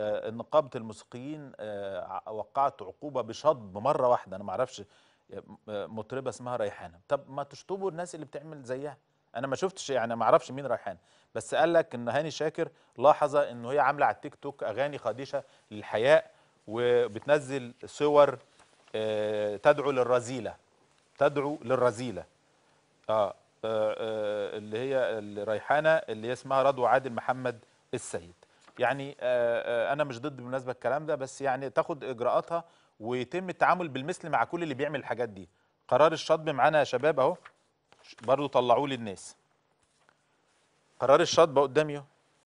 آه، ان نقابه الموسيقيين آه، وقعت عقوبه بشطب مره واحده انا ما اعرفش آه، مطربه اسمها ريحانه طب ما تشطبوا الناس اللي بتعمل زيها انا ما شفتش يعني ما اعرفش مين ريحانه بس قال لك ان هاني شاكر لاحظ ان هي عامله على التيك توك اغاني خديشه للحياء وبتنزل صور تدعو للرذيله تدعو للرذيله اه اللي هي الريحانه اللي اسمها رضوى عادل محمد السيد يعني آه، آه، انا مش ضد بالمناسبه الكلام ده بس يعني تاخد اجراءاتها ويتم التعامل بالمثل مع كل اللي بيعمل الحاجات دي قرار الشطب معانا يا شباب اهو برضو طلعوه للناس قرار الشطب قدامي اهو